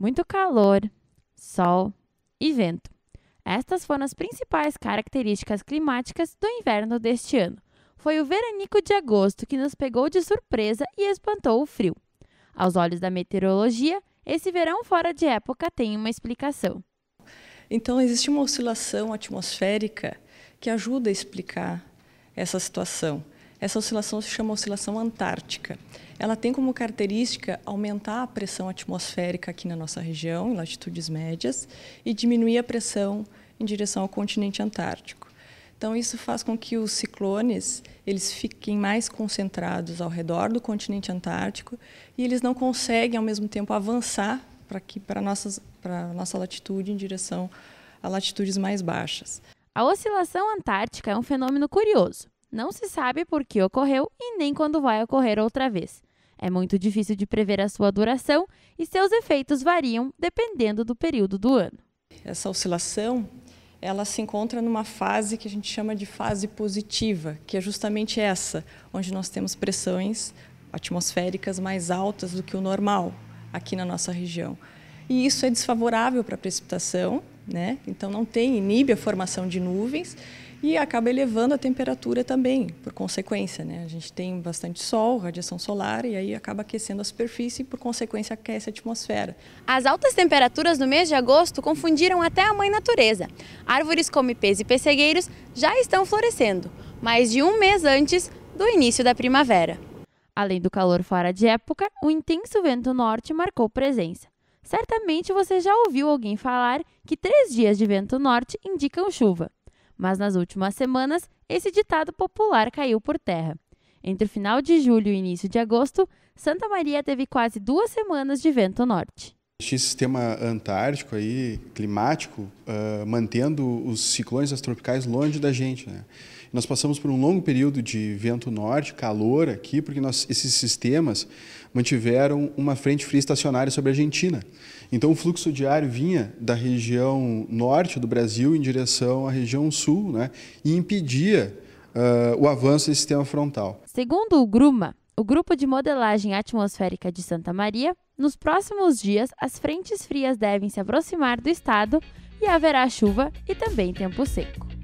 muito calor, sol e vento. Estas foram as principais características climáticas do inverno deste ano. Foi o veranico de agosto que nos pegou de surpresa e espantou o frio. Aos olhos da meteorologia, esse verão fora de época tem uma explicação. Então, existe uma oscilação atmosférica que ajuda a explicar essa situação. Essa oscilação se chama oscilação antártica. Ela tem como característica aumentar a pressão atmosférica aqui na nossa região, em latitudes médias, e diminuir a pressão em direção ao continente antártico. Então isso faz com que os ciclones eles fiquem mais concentrados ao redor do continente antártico e eles não conseguem ao mesmo tempo avançar para que para nossas para nossa latitude em direção a latitudes mais baixas. A oscilação antártica é um fenômeno curioso. Não se sabe por que ocorreu e nem quando vai ocorrer outra vez. É muito difícil de prever a sua duração e seus efeitos variam dependendo do período do ano. Essa oscilação, ela se encontra numa fase que a gente chama de fase positiva, que é justamente essa, onde nós temos pressões atmosféricas mais altas do que o normal aqui na nossa região. E isso é desfavorável para a precipitação, né? Então não tem inibe a formação de nuvens e acaba elevando a temperatura também, por consequência. Né? A gente tem bastante sol, radiação solar, e aí acaba aquecendo a superfície e, por consequência, aquece a atmosfera. As altas temperaturas no mês de agosto confundiram até a mãe natureza. Árvores como ipês e pessegueiros já estão florescendo, mais de um mês antes do início da primavera. Além do calor fora de época, o intenso vento norte marcou presença. Certamente você já ouviu alguém falar que três dias de vento norte indicam chuva. Mas nas últimas semanas, esse ditado popular caiu por terra. Entre o final de julho e início de agosto, Santa Maria teve quase duas semanas de vento norte. Este sistema antártico aí, climático, uh, mantendo os ciclones tropicais longe da gente. Né? Nós passamos por um longo período de vento norte, calor aqui, porque nós, esses sistemas mantiveram uma frente fria estacionária sobre a Argentina. Então o fluxo de ar vinha da região norte do Brasil em direção à região sul né? e impedia uh, o avanço do sistema frontal. Segundo o GRUMA, o Grupo de Modelagem Atmosférica de Santa Maria, nos próximos dias, as frentes frias devem se aproximar do estado e haverá chuva e também tempo seco.